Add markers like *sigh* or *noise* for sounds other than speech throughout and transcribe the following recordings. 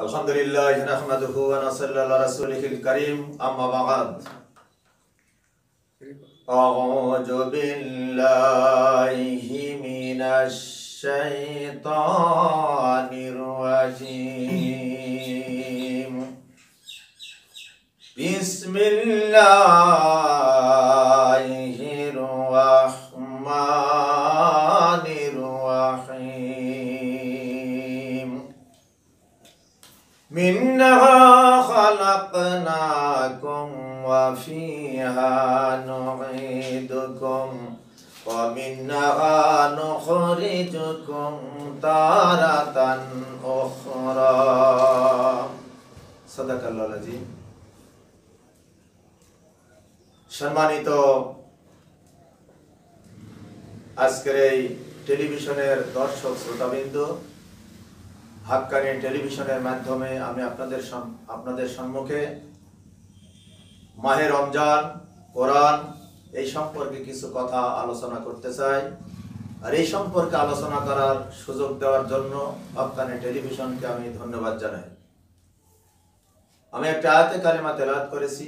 الحمد لله نحمده ونصلي على رسوله الكريم أما بعد أعوذ بالله من الشيطان الرجيم بسم الله إنها خلقناكم وفيها نعيدكم ومنها نخرجكم تارة أخرى صدق الله العظيم সম্মানিত আজকের এই টেলিভিশনের দর্শক শ্রোতাবৃন্দ হাক্কানি টেলিভিশনের মাধ্যমে আমি আপনাদের আপনাদের সম্মুখে মাহে রমজান কোরআন এই সম্পর্কে কিছু কথা আলোচনা করতে চাই আর এই সম্পর্কে আলোচনা করার সুযোগ দেওয়ার জন্য হাক্কানি টেলিভিশনকে আমি ধন্যবাদ জানাই আমি একটা আয়াতে কালিমা তেলাত করেছি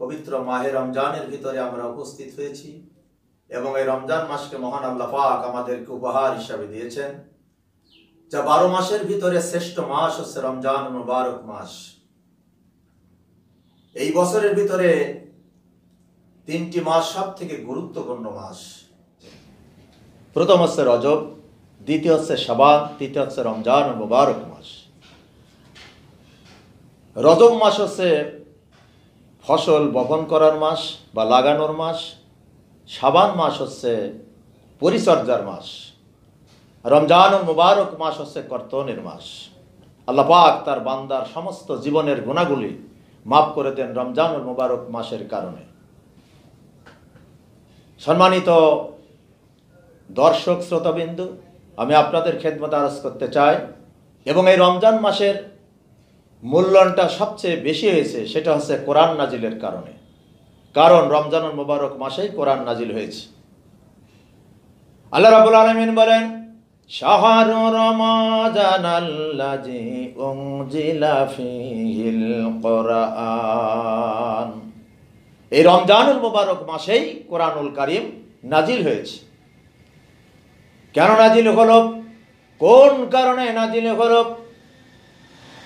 পবিত্র মাহে রমজানের ভিতরে আমরা উপস্থিত হয়েছি এবং এই রমজান মাসকে মহান আল্লাহ পাক আমাদেরকে উপহার হিসাবে দিয়েছেন যা বারো মাসের ভিতরে শ্রেষ্ঠ মাস হচ্ছে রমজান মুবারক মাস এই বছরের ভিতরে তিনটি মাস সব থেকে গুরুত্বপূর্ণ মাস প্রথম হচ্ছে রজব দ্বিতীয় হচ্ছে সাবান তৃতীয় হচ্ছে রমজান মুবারক মাস রজব মাস হচ্ছে ফসল বপন করার মাস বা লাগানোর মাস সাবান মাস হচ্ছে পরিচর্যার মাস রমজান মুবারক মাস হচ্ছে কর্তনের মাস আল্লাপাক তার বান্দার সমস্ত জীবনের গুণাগুলি মাফ করে দেন রমজান মুবারক মাসের কারণে সম্মানিত দর্শক শ্রোতাবিন্দু আমি আপনাদের খেদমত আরজ করতে চাই এবং এই রমজান মাসের মূল্যায়নটা সবচেয়ে বেশি হয়েছে সেটা হচ্ছে কোরআন নাজিলের কারণে কারণ রমজান মুবারক মাসেই কোরআন নাজিল হয়েছে আল্লাহ রাবুল আলমিন বলেন شهر رمضان الذي أنزل فيه القرآن এই রমজানুল মুবারক মাসেই কোরআনুল কারিম নাজিল হয়েছে কেন নাজিল হল কোন কারণে নাজিল হল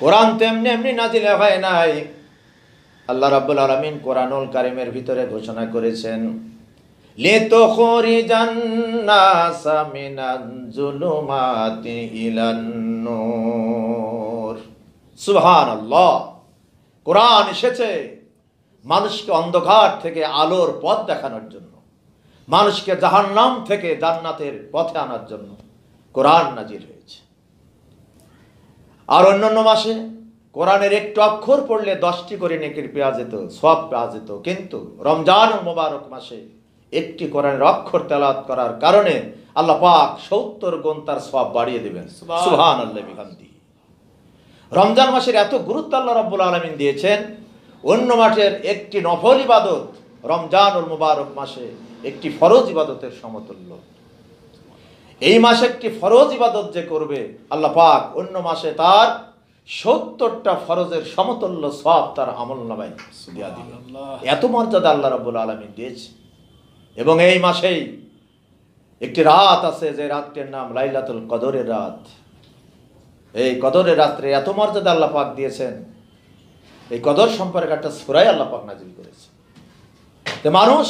কোরআন তেমনি এমনি নাজিল হয় নাই আল্লাহ রাবুল আলমিন কোরআনুল কারিমের ভিতরে ঘোষণা করেছেন কোরআন এসেছে মানুষকে অন্ধকার থেকে আলোর পথ দেখানোর জন্য মানুষকে জাহান্নাম থেকে জান্নাতের পথে আনার জন্য কোরআন নাজির হয়েছে আর অন্যান্য মাসে কোরআনের একটু অক্ষর পড়লে দশটি করে নেকির পেয়া যেত সব পেয়া যেত কিন্তু রমজান মোবারক মাসে একটি কোরআনের অক্ষর তেলাত করার কারণে আল্লাহ পাক সত্তর গুণ তার সব বাড়িয়ে দেবেন সুহান আল্লাহান্দি রমজান মাসের এত গুরুত্ব আল্লাহ রব্বুল আলমিন দিয়েছেন অন্য মাঠের একটি নফল ইবাদত রমজান রমজানুল মুবারক মাসে একটি ফরজ ইবাদতের সমতুল্য এই মাসে একটি ফরজ ইবাদত যে করবে আল্লাহ পাক অন্য মাসে তার সত্তরটা ফরজের সমতুল্য সব তার আমল নামায় এত মর্যাদা আল্লাহ রব্বুল আলমিন দিয়েছে এবং এই মাসেই একটি রাত আছে যে রাতটির নাম লাইলাতুল কদরের রাত এই কদরের রাত্রে এত মর্যাদা আল্লাপাক দিয়েছেন এই কদর সম্পর্কে একটা সুরাই আল্লাপাক নাজিল করেছে তো মানুষ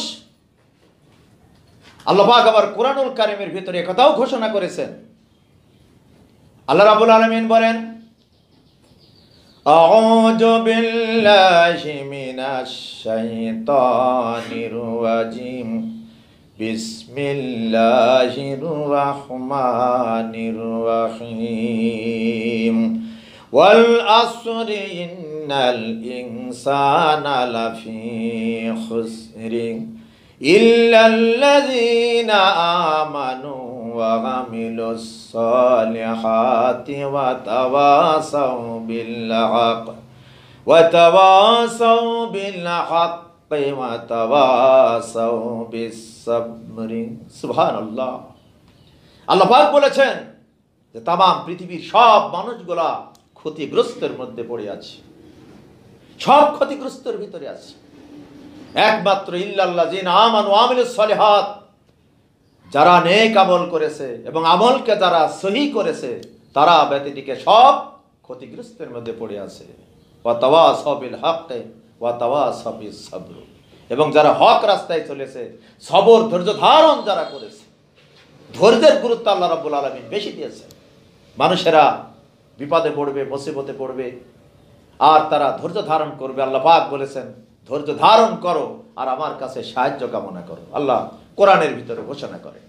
আল্লাপাক আবার কোরআনুল কারিমের ভিতরে একথাও ঘোষণা করেছেন আল্লাহ রাবুল আলমিন বলেন أعوذ بالله من الشيطان الرجيم بسم الله الرحمن الرحيم والأصر إن الإنسان لفي خسر إلا الذين آمنوا وعملوا الصالحات وتواصوا بالحق وتواصوا بالحق আল্লাহাক বলেছেন যে পৃথিবীর সব মানুষগুলা ক্ষতিগ্রস্তের মধ্যে পড়ে আছে সব ক্ষতিগ্রস্তের ভিতরে আছে একমাত্র ইল্লাহ যারা নেক আমল করেছে এবং আমলকে যারা সহি করেছে তারা ব্যতীটিকে সব ক্ষতিগ্রস্তের মধ্যে পড়ে আছে এবং যারা হক রাস্তায় চলেছে সবর ধৈর্য ধারণ যারা করেছে ধৈর্যের গুরুত্ব আল্লাহ রাবুল আলমী বেশি দিয়েছে মানুষেরা বিপদে পড়বে মসিবতে পড়বে আর তারা ধৈর্য ধারণ করবে আল্লাহ পাক বলেছেন ধৈর্য ধারণ করো আর আমার কাছে সাহায্য কামনা করো আল্লাহ কোরআনের ভিতরে ঘোষণা করে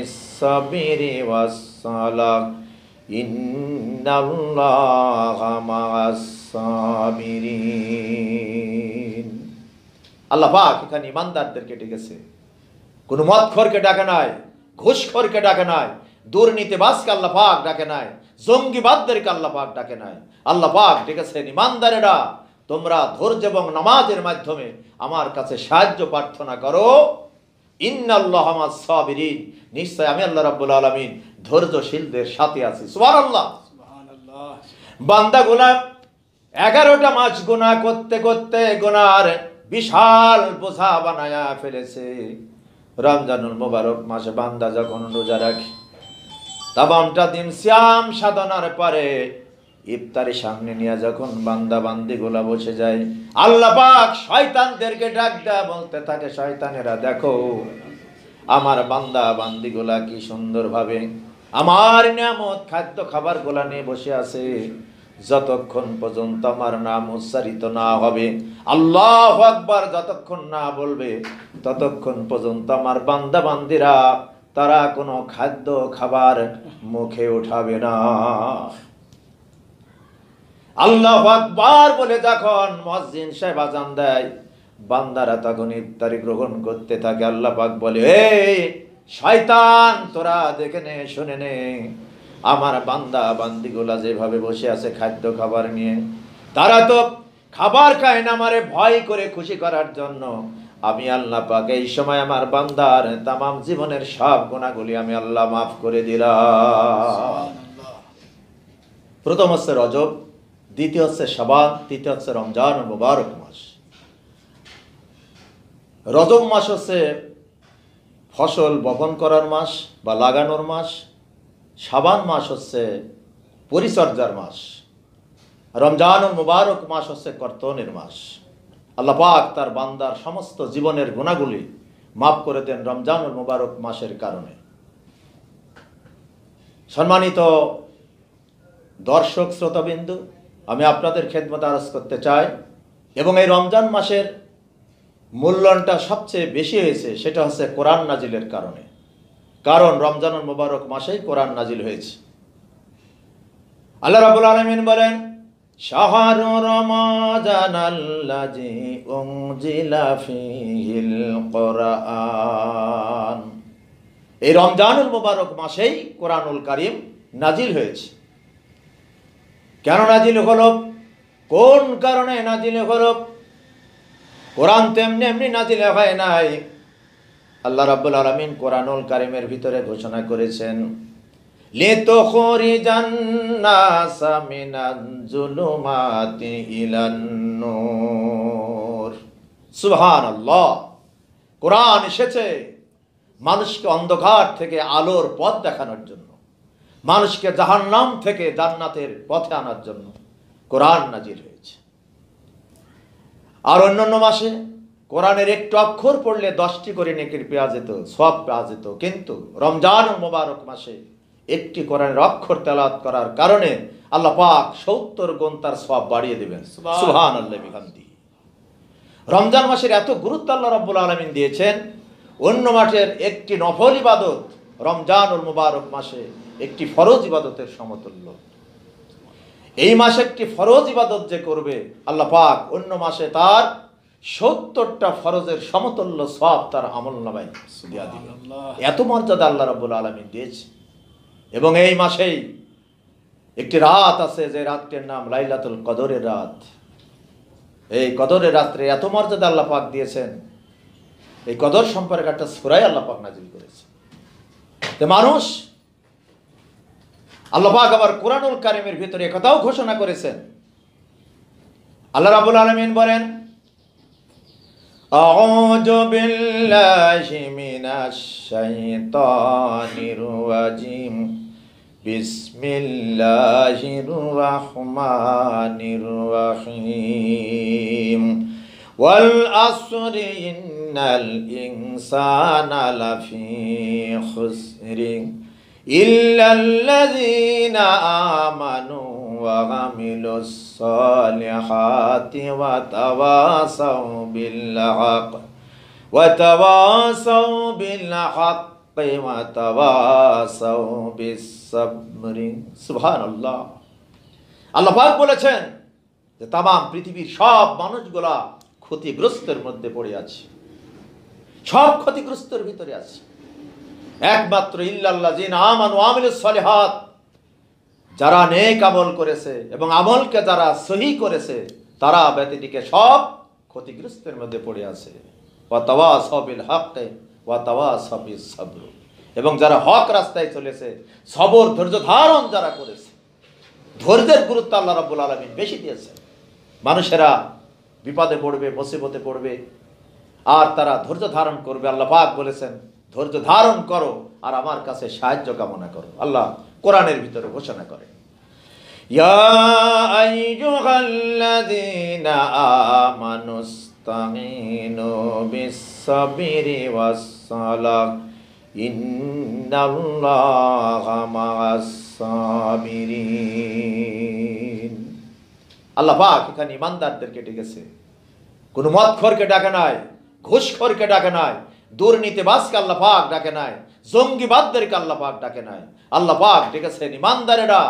ইয়া والصبر والصلاة إن الله مع আল্লাহ পাক এখানে ইমানদারদেরকে ডেকেছে কোনো মদখরকে ডাকে নাই ঘুষখরকে ডাকে নাই দুর্নীতিবাসকে আল্লাহ পাক ডাকে নাই জঙ্গিবাদদেরকে আল্লাহ ডাকে নাই আল্লাহ পাক ডেকেছেন ইমানদারেরা তোমরা ধৈর্য এবং নামাজের মাধ্যমে আমার কাছে সাহায্য প্রার্থনা করো ইন্নাল্লাহমা সাবিরিন নিশ্চয় আমি আল্লাহ রাব্বুল আলামিন ধৈর্যশীলদের সাথে আছি সুবহানাল্লাহ বান্দা গোলাম এগারোটা মাস গোনা করতে করতে গোনার বিশাল বোঝা বানায়া ফেলেছে রমজানুল মোবারক মাসে বান্দা যখন রোজা রাখি তাবামটা দিন শ্যাম সাধনার পরে ইফতারি সামনে নিয়ে যখন বান্দা বান্দি গোলা বসে যায় আল্লাহ পাক শয়তানদেরকে ডাক দেয়া বলতে থাকে শয়তানেরা দেখো আমার বান্দা বান্দি গোলা কি সুন্দরভাবে আমার নিয়ামত খাদ্য খাবার গোলা নিয়ে বসে আছে যতক্ষণ পর্যন্ত আমার নাম উচ্চারিত না হবে আল্লাহ আকবার যতক্ষণ না বলবে ততক্ষণ পর্যন্ত আমার বান্দা বান্দিরা তারা কোনো খাদ্য খাবার মুখে উঠাবে না আল্লাহ আকবার বলে যখন মসজিদ সাহেব আজান দেয় বান্দারা তখন ইফতারি গ্রহণ করতে থাকে আল্লাহ পাক বলে এ শয়তান তোরা দেখে নে শুনে নে আমার বান্দা বান্দিগুলা যেভাবে বসে আছে খাদ্য খাবার নিয়ে তারা তো খাবার খায় না আমারে ভয় করে খুশি করার জন্য আমি আল্লাহ পাক এই সময় আমার বান্দার তামাম জীবনের সব গুণাগুলি আমি আল্লাহ মাফ করে দিলাম প্রথম হচ্ছে রজব দ্বিতীয় হচ্ছে সাবান তৃতীয় হচ্ছে রমজান মোবারক মাস রজব মাস হচ্ছে ফসল বপন করার মাস বা লাগানোর মাস সাবান মাস হচ্ছে পরিচর্যার মাস রমজান মুবারক মাস হচ্ছে কর্তনের মাস আল্লাপাক তার বান্দার সমস্ত জীবনের গুণাগুলি মাফ করে দেন ও মুবারক মাসের কারণে সম্মানিত দর্শক শ্রোতাবিন্দু আমি আপনাদের খেদমত আরজ করতে চাই এবং এই রমজান মাসের মূল্যায়নটা সবচেয়ে বেশি হয়েছে সেটা হচ্ছে কোরআন নাজিলের কারণে কারণ রমজানুল মুবারক মাসেই কোরআন নাজিল হয়েছে আল্লাহ রাবুল আলমিন বলেন এই রমজানুল মুবারক মাসেই কোরআনুল কারিম নাজিল হয়েছে কেন নাজিল হলো কোন কারণে নাজিল হলো কোরআন তেমনি এমনি নাজিল হয় নাই আল্লাহ রাব্বুল আলমিন কোরআনুল কারিমের ভিতরে ঘোষণা করেছেন সুহান আল্লাহ কোরআন এসেছে মানুষকে অন্ধকার থেকে আলোর পথ দেখানোর জন্য মানুষকে নাম থেকে জান্নাতের পথে আনার জন্য কোরআন নাজির হয়েছে আর অন্যান্য মাসে কোরআনের একটু অক্ষর পড়লে দশটি করে নেকির পেয়া যেত সব পেয়া যেত কিন্তু রমজান মোবারক মাসে একটি কোরআনের অক্ষর তেলাত করার কারণে আল্লাহ পাক সত্তর গুণ তার সব বাড়িয়ে দেবেন সুহান আল্লাহ রমজান মাসের এত গুরুত্ব আল্লাহ রব্বুল আলমিন দিয়েছেন অন্য মাসের একটি নফল ইবাদত ও মুবারক মাসে একটি ফরজ ইবাদতের সমতুল্য এই মাসে একটি ফরজ ইবাদত যে করবে আল্লাহ পাক অন্য মাসে তার সত্তরটা ফরজের সমতুল্য সব তার আমল নামায় এত মর্যাদা আল্লাহ রব্বুল আলমী দিয়েছে এবং এই মাসেই একটি রাত আছে যে রাতটির নাম লাইলাতুল কদরের রাত এই কদরের রাত্রে এত মর্যাদা আল্লাহ পাক দিয়েছেন এই কদর সম্পর্কে একটা সুরাই আল্লাহ পাক নাজিল করেছে মানুষ আল্লাহাক আবার কোরআনুল কারিমের ভিতরে কথাও ঘোষণা করেছেন আল্লাহ রাবুল আলমিন বলেন أعوذ بالله من الشيطان الرجيم بسم الله الرحمن الرحيم والعصر إن الإنسان لفي خسر إلا الذين آمنوا وعملوا الصالحات وتواصوا بالحق وتواصوا بالحق وتواصوا بالصبر سبحان الله আল্লাহ পাক বলেছেন যে তামাম পৃথিবীর সব মানুষগুলা ক্ষতিগ্রস্তের মধ্যে পড়ে আছে সব ক্ষতিগ্রস্তের ভিতরে আছে একমাত্র ইল্লাল্লাহ জিন আমান ওয়ামিল সলেহাত যারা নেক আমল করেছে এবং আমলকে যারা সহি করেছে তারা ব্যতিটিকে সব ক্ষতিগ্রস্তের মধ্যে পড়ে আছে তাওয়া সবিল হককে ওয়াতাওয়া সবিল সবর এবং যারা হক রাস্তায় চলেছে সবর ধৈর্য ধারণ যারা করেছে ধৈর্যের গুরুত্ব আল্লাহ রাব্বুল আলমী বেশি দিয়েছে মানুষেরা বিপদে পড়বে মুসিবতে পড়বে আর তারা ধৈর্য ধারণ করবে আল্লাহ পাক বলেছেন ধৈর্য ধারণ করো আর আমার কাছে সাহায্য কামনা করো আল্লাহ কোরআনের ভিতরে ঘোষণা করে يا أيها الذين آمنوا استعينوا بالصبر আল্লাহ পাক এখানে ইমানদারদেরকে ডেকেছে কোনো মদখরকে ডাকা নাই ঘুষখরকে ডাকা নাই দুর্নীতিবাসকে আল্লাহ পাক ডাকে নাই জঙ্গিবাদদেরকে আল্লাহ পাক ডাকে নাই আল্লাহ পাক আছে ইমানদারেরা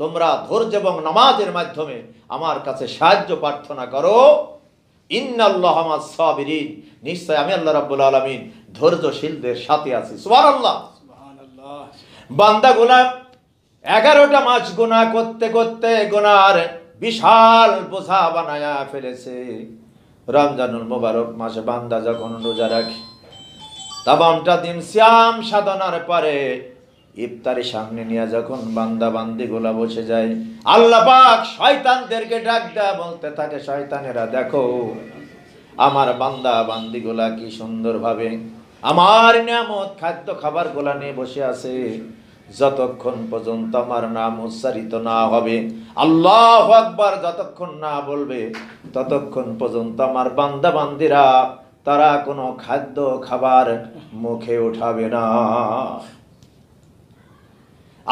তোমরা ধৈর্য এবং নামাজের মাধ্যমে আমার কাছে সাহায্য প্রার্থনা করো আমি ধৈর্যশীলদের সাথে আছি বান্দা এগারোটা গোনা করতে করতে বিশাল বোঝা বানায়া ফেলেছে রমজানুল মোবারক মাসে বান্দা যখন রোজা রাখি তাবামটা দিন শ্যাম সাধনার পরে ইফতারি সামনে নিয়ে যখন বান্দা বান্দি গোলা বসে যায় আল্লাহ পাক শয়তানদেরকে ডাক দেয়া বলতে থাকে শয়তানেরা দেখো আমার বান্দা বান্দি গোলা কি সুন্দরভাবে আমার নিয়ামত খাদ্য খাবার গোলা নিয়ে বসে আছে যতক্ষণ পর্যন্ত আমার নাম উচ্চারিত না হবে আল্লাহ একবার যতক্ষণ না বলবে ততক্ষণ পর্যন্ত আমার বান্দা বান্দিরা তারা কোনো খাদ্য খাবার মুখে উঠাবে না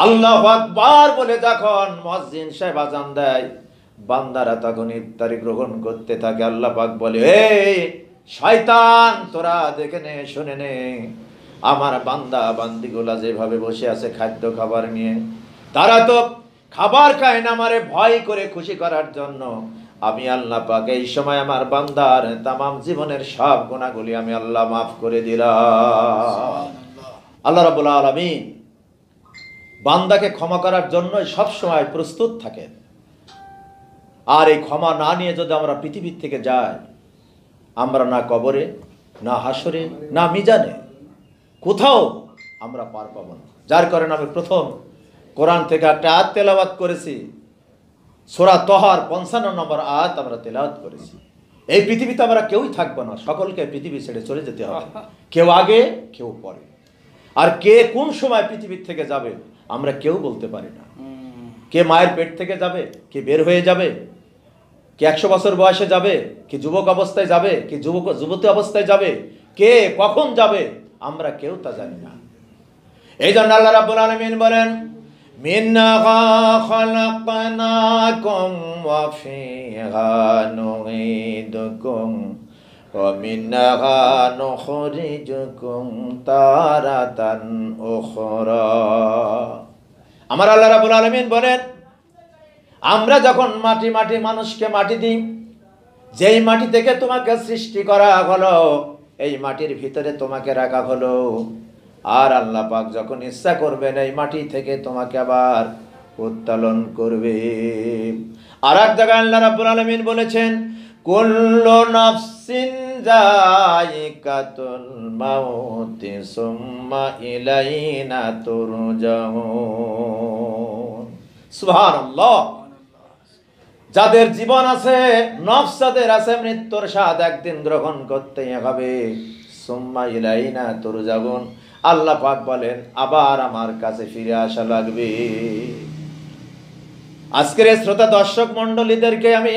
আল্লাহ আকবার বলে যখন মসজিদ সাহেব আজান দেয় বান্দারা তখন ইফতারি গ্রহণ করতে থাকে আল্লাহ পাক বলে এই শয়তান তোরা দেখে নে শুনে নে আমার বান্দা বান্দিগুলা যেভাবে বসে আছে খাদ্য খাবার নিয়ে তারা তো খাবার খায় না আমারে ভয় করে খুশি করার জন্য আমি আল্লাহ পাক এই সময় আমার বান্দার তামাম জীবনের সব গুণাগুলি আমি আল্লাহ মাফ করে দিলাম আল্লাহ রাবুল আলমিন বান্দাকে ক্ষমা করার জন্যই সবসময় প্রস্তুত থাকেন আর এই ক্ষমা না নিয়ে যদি আমরা পৃথিবীর থেকে যাই আমরা না কবরে না হাসরে না মিজানে কোথাও আমরা পার পাব না যার কারণে আমি প্রথম কোরআন থেকে একটা আত্মেলাবাদ করেছি সোরা তহর পঞ্চান্ন নম্বর আয়াত আমরা তেলাওয়াত করেছি এই পৃথিবীতে আমরা কেউই থাকবো না সকলকে পৃথিবী ছেড়ে চলে যেতে হবে *laughs* কেউ আগে কেউ পরে আর কে কোন সময় পৃথিবীর থেকে যাবে আমরা কেউ বলতে পারি না কে মায়ের পেট থেকে যাবে কে বের হয়ে যাবে কে একশো বছর বয়সে যাবে কে যুবক অবস্থায় যাবে কে যুবক যুবতী অবস্থায় যাবে কে কখন যাবে আমরা কেউ তা জানি না এই জন্য আল্লাহ রাবুল আলামিন বলেন منها خلقناكم وفيها نعيدكم ومنها نخرجكم تارة أخرى আমার আল্লাহ রাবুল আলমিন বলেন আমরা যখন মাটি মাটি মানুষকে মাটি দিই যেই মাটি থেকে তোমাকে সৃষ্টি করা হলো এই মাটির ভিতরে তোমাকে রাখা হলো আর আল্লাহ পাক যখন ইচ্ছা করবেন এই মাটি থেকে তোমাকে আবার উত্তোলন করবে আর এক জায়গায় আল্লাহ রাব্বুল আলামিন বলেছেন কুল্লু নাফসিন যায়িকাতুল মাউত সুম্মা ইলাইনা তুরজাউন সুবহানাল্লাহ যাদের জীবন আছে নফস যাদের আছে মৃত্যুর স্বাদ একদিন গ্রহণ করতেই হবে সুম্মা ইলাইনা তুরজাউন আল্লাহ পাক বলেন আবার আমার কাছে ফিরে আসা লাগবে আজকের শ্রোতা দর্শক মন্ডলীদেরকে আমি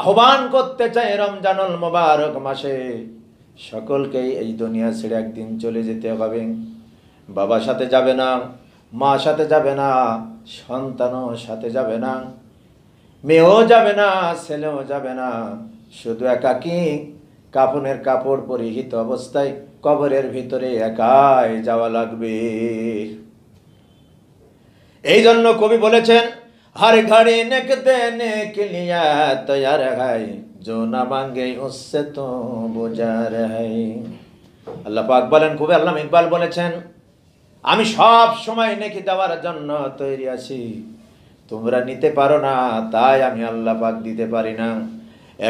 আহ্বান করতে চাই রমজানুল মোবারক মাসে সকলকেই এই দুনিয়া ছেড়ে একদিন চলে যেতে হবে বাবা সাথে যাবে না মা সাথে যাবে না সন্তানও সাথে যাবে না মেয়েও যাবে না ছেলেও যাবে না শুধু একাকি কাপনের কাপড় পরিহিত অবস্থায় কবরের ভিতরে একাই যাওয়া লাগবে এই জন্য কবি বলেছেন হর ঘড়ি নেক দেনে কে লিয়া তৈয়ার হাই জো না মাঙ্গে উসে তো বোঝা হাই আল্লাহ পাক বলেন কবি আল্লাহ ইকবাল বলেছেন আমি সব সময় নেকি দেওয়ার জন্য তৈরি আছি তোমরা নিতে পারো না তাই আমি আল্লাহ পাক দিতে পারি না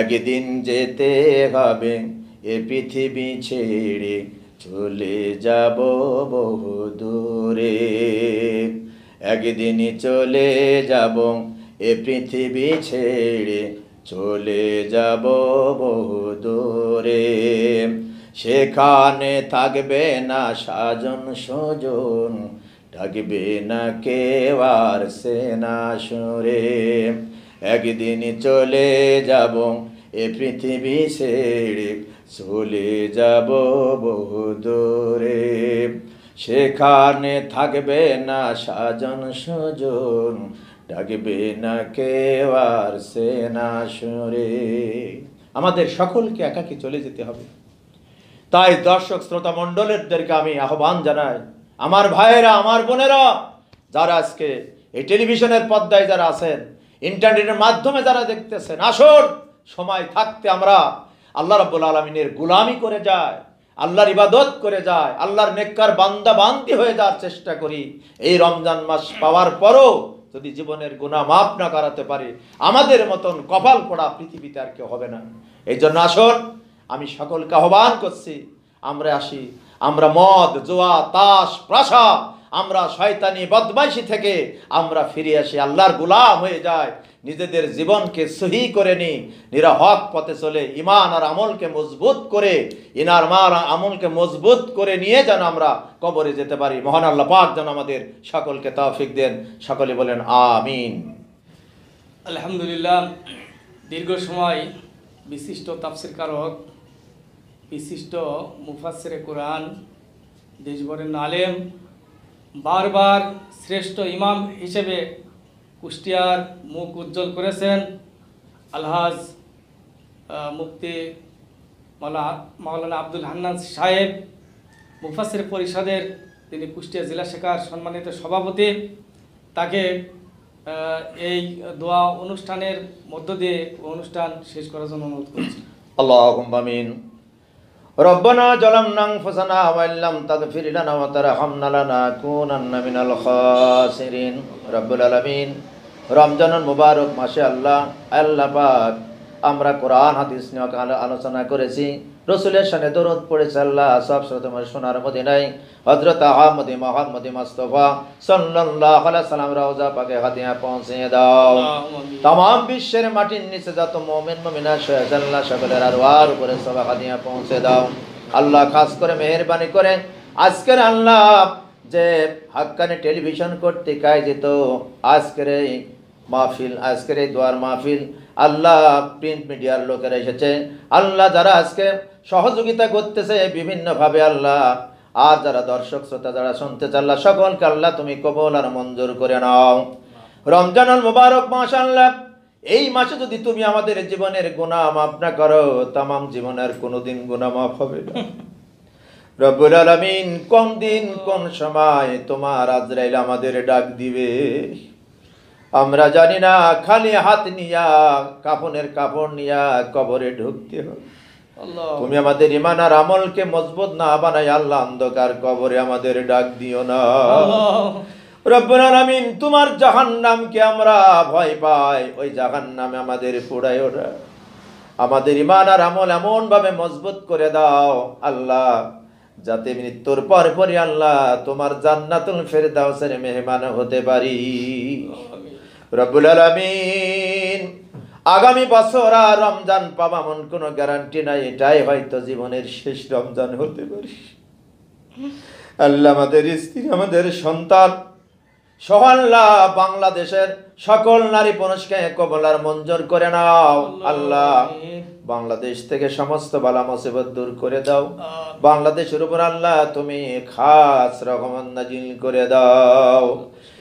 একদিন যেতে হবে এ পৃথিবী ছেড়ে চলে যাব বহু দূরে একদিন চলে যাব এ পৃথিবী ছেড়ে চলে যাব বহু দূরে সেখানে থাকবে না সাজন সজন থাকবে না কেউ আর সেনা সুরে একদিন চলে যাব এ পৃথিবী ছেড়ে চলে যাব বহুদূরে সেখানে থাকবে না সাজন সজন ডাকবে না কেউ আর সে না সরে আমাদের সকলকে একাকি চলে যেতে হবে তাই দর্শক শ্রোতা মণ্ডলেরদেরকে আমি আহ্বান জানাই আমার ভাইয়েরা আমার বোনেরা যারা আজকে এই টেলিভিশনের পর্দায় যারা আছেন ইন্টারনেটের মাধ্যমে যারা দেখতেছেন আসুন সময় থাকতে আমরা আল্লাহ রাব্বুল আলমিনের গুলামি করে যায় আল্লাহর ইবাদত করে যায় আল্লাহর নেককার বান্দা বান্দি হয়ে যাওয়ার চেষ্টা করি এই রমজান মাস পাওয়ার পরও যদি জীবনের গুণা মাফ না করাতে পারি আমাদের মতন কপাল পড়া পৃথিবীতে আর কেউ হবে না এই জন্য আসুন আমি সকলকে আহ্বান করছি আমরা আসি আমরা মদ জোয়া তাস প্রাসাদ আমরা শয়তানি বদমাইশি থেকে আমরা ফিরে আসি আল্লাহর গুলাম হয়ে যায় নিজেদের জীবনকে সহি করে নিই নিরা হক পথে চলে ইমান আর আমলকে মজবুত করে ইনার মার আমলকে মজবুত করে নিয়ে যেন আমরা কবরে যেতে পারি মহান আল্লাহ পাক যেন আমাদের সকলকে তৌফিক দেন সকলে বলেন আমিন আলহামদুলিল্লাহ দীর্ঘ সময় বিশিষ্ট তাফসির কারক বিশিষ্ট মুফাসিরে কোরআন দেশবরের আলেম বারবার শ্রেষ্ঠ ইমাম হিসেবে কুষ্টিয়ার মুখ উজ্জ্বল করেছেন আলহাজ মুফতি মাওলানা আব্দুল হান্নান সাহেব মুফাসের পরিষদের তিনি কুষ্টিয়া জেলা শাখার সম্মানিত সভাপতি তাকে এই দোয়া অনুষ্ঠানের মধ্য দিয়ে অনুষ্ঠান শেষ করার জন্য অনুরোধ করছি আল্লাহ আমিন রব্বানা জলাম নাং ফসানা ওয়াইল্লাম তাগফির লানা ওয়া তারহামনা লানাকুনান্না মিনাল খাসিরিন রব্বুল আলামিন রমজানুল মুবারক মাসে আল্লাহ আল্লাহ পাক আমরা কোরআন হাদিস নিয়ে আলোচনা করেছি রসুলের সামনে দরদ পড়েছে আল্লাহ সব তোমার সোনার মদিনায় হজরত আহমদি মোহাম্মদি মোস্তফা সাল্লাল্লাহু আলাইহি সাল্লাম পাকে পৌঁছে দাও বিশ্বের মাটির নিচে যত মুমিন মুমিনা আল্লাহ সকলের আরওয়ার উপরে সব পৌঁছে দাও আল্লাহ খাস করে করে আজকের আল্লাহ যে হাক্কানি টেলিভিশন কর্তৃক আজকের এই মাহফিল আজকের এই দোয়ার মাহফিল আল্লাহ প্রিন্ট মিডিয়ার লোকেরা এসেছে আল্লাহ যারা আজকে সহযোগিতা করতেছে বিভিন্নভাবে আল্লাহ আর যারা দর্শক শ্রোতা যারা শুনতে চাল্লা সকলকে আল্লাহ তুমি কবল আর মঞ্জুর করে নাও রমজানুল মুবারক মাস আল্লাহ এই মাসে যদি তুমি আমাদের জীবনের গুণা মাফ না করো তাম জীবনের কোনোদিন গুণা মাফ হবে না রব্বুল আলমিন কোন দিন কোন সময় তোমার আজরাইল আমাদের ডাক দিবে আমরা জানি না খালি হাত নিয়া কাফনের কাপড় নিয়া কবরে ঢুকতে হবে তুমি আমাদের ইমান আর আমলকে মজবুত না বানাই আল্লাহ অন্ধকার কবরে আমাদের ডাক দিও না রব্বুল আলামিন আমরা ভয় পাই ওই আমাদের ওরা আমাদের ইমান আর আমল মজবুত করে দাও আল্লাহ যাতে মৃত্যুর পর পরই আল্লাহ তোমার জান্নাতুল ফেরদাউসের মেহমান হতে পারি রবুল আলামিন আগামী বছর আর রমজান পাবা মন কোনো গ্যারান্টি নাই এটাই হয়তো জীবনের শেষ রমজান হতে পারে আল্লাহ আমাদের স্ত্রী আমাদের সন্তান সোহাল্লা বাংলাদেশের সকল নারী পুরুষকে কবলার মঞ্জুর করে নাও আল্লাহ বাংলাদেশ থেকে সমস্ত বালা মুসিবত দূর করে দাও বাংলাদেশের উপর আল্লাহ তুমি খাস রকম নাজিল করে দাও